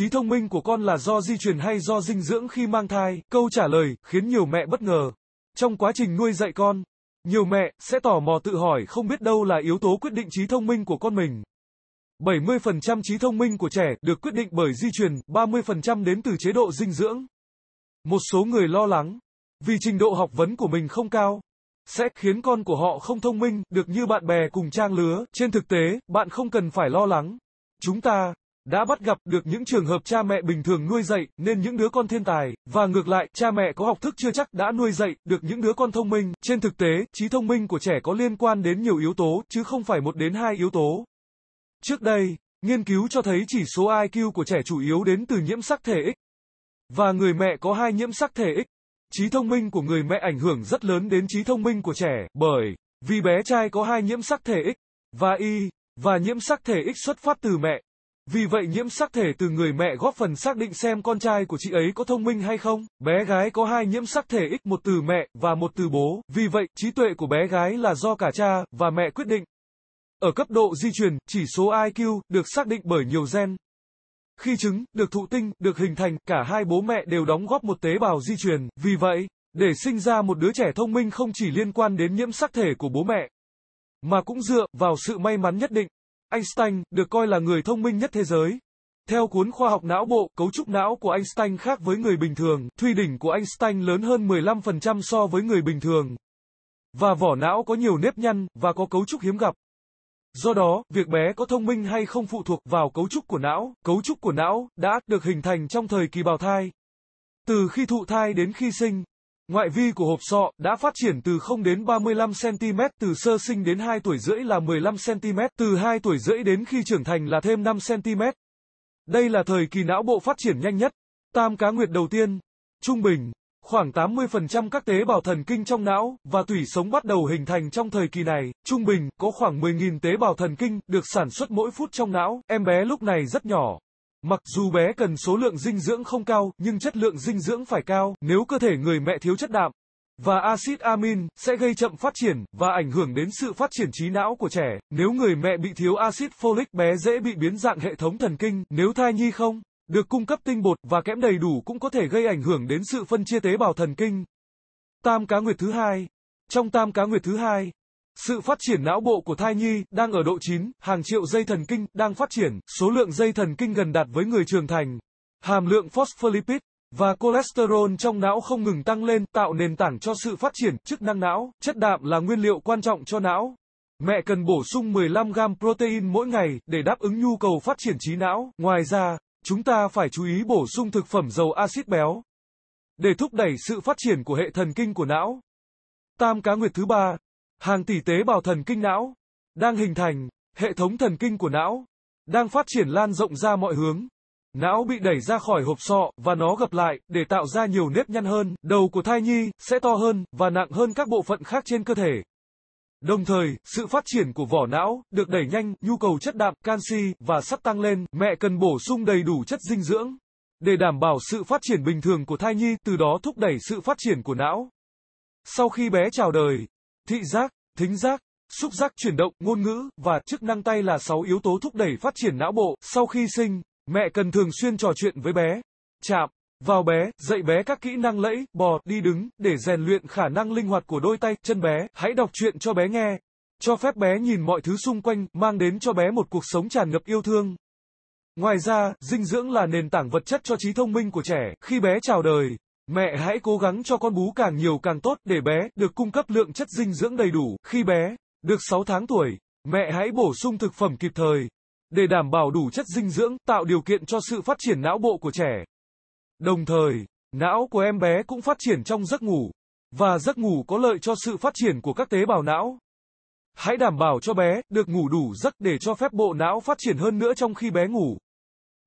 trí thông minh của con là do di truyền hay do dinh dưỡng khi mang thai? Câu trả lời khiến nhiều mẹ bất ngờ. Trong quá trình nuôi dạy con, nhiều mẹ sẽ tò mò tự hỏi không biết đâu là yếu tố quyết định trí thông minh của con mình. 70% trí thông minh của trẻ được quyết định bởi di truyền, 30% đến từ chế độ dinh dưỡng. Một số người lo lắng vì trình độ học vấn của mình không cao sẽ khiến con của họ không thông minh được như bạn bè cùng trang lứa. Trên thực tế, bạn không cần phải lo lắng. Chúng ta đã bắt gặp được những trường hợp cha mẹ bình thường nuôi dạy nên những đứa con thiên tài, và ngược lại, cha mẹ có học thức chưa chắc đã nuôi dạy được những đứa con thông minh. Trên thực tế, trí thông minh của trẻ có liên quan đến nhiều yếu tố chứ không phải một đến hai yếu tố. Trước đây, nghiên cứu cho thấy chỉ số IQ của trẻ chủ yếu đến từ nhiễm sắc thể X và người mẹ có hai nhiễm sắc thể X. Trí thông minh của người mẹ ảnh hưởng rất lớn đến trí thông minh của trẻ, bởi vì bé trai có hai nhiễm sắc thể X và Y và nhiễm sắc thể X xuất phát từ mẹ, vì vậy nhiễm sắc thể từ người mẹ góp phần xác định xem con trai của chị ấy có thông minh hay không. Bé gái có hai nhiễm sắc thể X, một từ mẹ và một từ bố. Vì vậy, trí tuệ của bé gái là do cả cha và mẹ quyết định. Ở cấp độ di truyền, chỉ số IQ được xác định bởi nhiều gen. Khi trứng được thụ tinh, được hình thành, cả hai bố mẹ đều đóng góp một tế bào di truyền. Vì vậy, để sinh ra một đứa trẻ thông minh không chỉ liên quan đến nhiễm sắc thể của bố mẹ, mà cũng dựa vào sự may mắn nhất định. Einstein được coi là người thông minh nhất thế giới. Theo cuốn khoa học não bộ, cấu trúc não của Einstein khác với người bình thường, thuy đỉnh của Einstein lớn hơn 15% so với người bình thường. Và vỏ não có nhiều nếp nhăn, và có cấu trúc hiếm gặp. Do đó, việc bé có thông minh hay không phụ thuộc vào cấu trúc của não, cấu trúc của não, đã, được hình thành trong thời kỳ bào thai. Từ khi thụ thai đến khi sinh, Ngoại vi của hộp sọ đã phát triển từ 0 đến 35 cm, từ sơ sinh đến 2 tuổi rưỡi là 15 cm, từ 2 tuổi rưỡi đến khi trưởng thành là thêm 5 cm. Đây là thời kỳ não bộ phát triển nhanh nhất. Tam cá nguyệt đầu tiên, trung bình, khoảng 80% các tế bào thần kinh trong não và tủy sống bắt đầu hình thành trong thời kỳ này, trung bình có khoảng 10.000 tế bào thần kinh được sản xuất mỗi phút trong não. Em bé lúc này rất nhỏ, Mặc dù bé cần số lượng dinh dưỡng không cao, nhưng chất lượng dinh dưỡng phải cao, nếu cơ thể người mẹ thiếu chất đạm và axit amin sẽ gây chậm phát triển và ảnh hưởng đến sự phát triển trí não của trẻ. Nếu người mẹ bị thiếu axit folic bé dễ bị biến dạng hệ thống thần kinh, nếu thai nhi không được cung cấp tinh bột và kẽm đầy đủ cũng có thể gây ảnh hưởng đến sự phân chia tế bào thần kinh. Tam cá nguyệt thứ hai. Trong tam cá nguyệt thứ hai, sự phát triển não bộ của thai nhi đang ở độ 9, hàng triệu dây thần kinh đang phát triển, số lượng dây thần kinh gần đạt với người trưởng thành. Hàm lượng phospholipid và cholesterol trong não không ngừng tăng lên, tạo nền tảng cho sự phát triển chức năng não. Chất đạm là nguyên liệu quan trọng cho não. Mẹ cần bổ sung 15 gram protein mỗi ngày để đáp ứng nhu cầu phát triển trí não. Ngoài ra, chúng ta phải chú ý bổ sung thực phẩm giàu axit béo để thúc đẩy sự phát triển của hệ thần kinh của não. Tam cá nguyệt thứ ba, Hàng tỷ tế bào thần kinh não đang hình thành, hệ thống thần kinh của não đang phát triển lan rộng ra mọi hướng. Não bị đẩy ra khỏi hộp sọ và nó gặp lại để tạo ra nhiều nếp nhăn hơn, đầu của thai nhi sẽ to hơn và nặng hơn các bộ phận khác trên cơ thể. Đồng thời, sự phát triển của vỏ não được đẩy nhanh, nhu cầu chất đạm, canxi và sắt tăng lên, mẹ cần bổ sung đầy đủ chất dinh dưỡng để đảm bảo sự phát triển bình thường của thai nhi, từ đó thúc đẩy sự phát triển của não. Sau khi bé chào đời, thị giác, thính giác, xúc giác chuyển động, ngôn ngữ và chức năng tay là 6 yếu tố thúc đẩy phát triển não bộ. Sau khi sinh, mẹ cần thường xuyên trò chuyện với bé, chạm vào bé, dạy bé các kỹ năng lẫy, bò, đi đứng để rèn luyện khả năng linh hoạt của đôi tay, chân bé. Hãy đọc truyện cho bé nghe, cho phép bé nhìn mọi thứ xung quanh, mang đến cho bé một cuộc sống tràn ngập yêu thương. Ngoài ra, dinh dưỡng là nền tảng vật chất cho trí thông minh của trẻ. Khi bé chào đời, Mẹ hãy cố gắng cho con bú càng nhiều càng tốt để bé được cung cấp lượng chất dinh dưỡng đầy đủ khi bé được 6 tháng tuổi. Mẹ hãy bổ sung thực phẩm kịp thời để đảm bảo đủ chất dinh dưỡng, tạo điều kiện cho sự phát triển não bộ của trẻ. Đồng thời, não của em bé cũng phát triển trong giấc ngủ và giấc ngủ có lợi cho sự phát triển của các tế bào não. Hãy đảm bảo cho bé được ngủ đủ giấc để cho phép bộ não phát triển hơn nữa trong khi bé ngủ.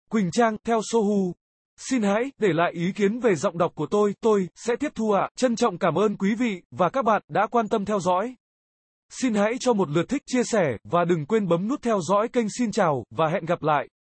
Quỳnh Trang theo Sohu Xin hãy để lại ý kiến về giọng đọc của tôi, tôi sẽ tiếp thu ạ. À. Trân trọng cảm ơn quý vị và các bạn đã quan tâm theo dõi. Xin hãy cho một lượt thích chia sẻ và đừng quên bấm nút theo dõi kênh Xin chào và hẹn gặp lại.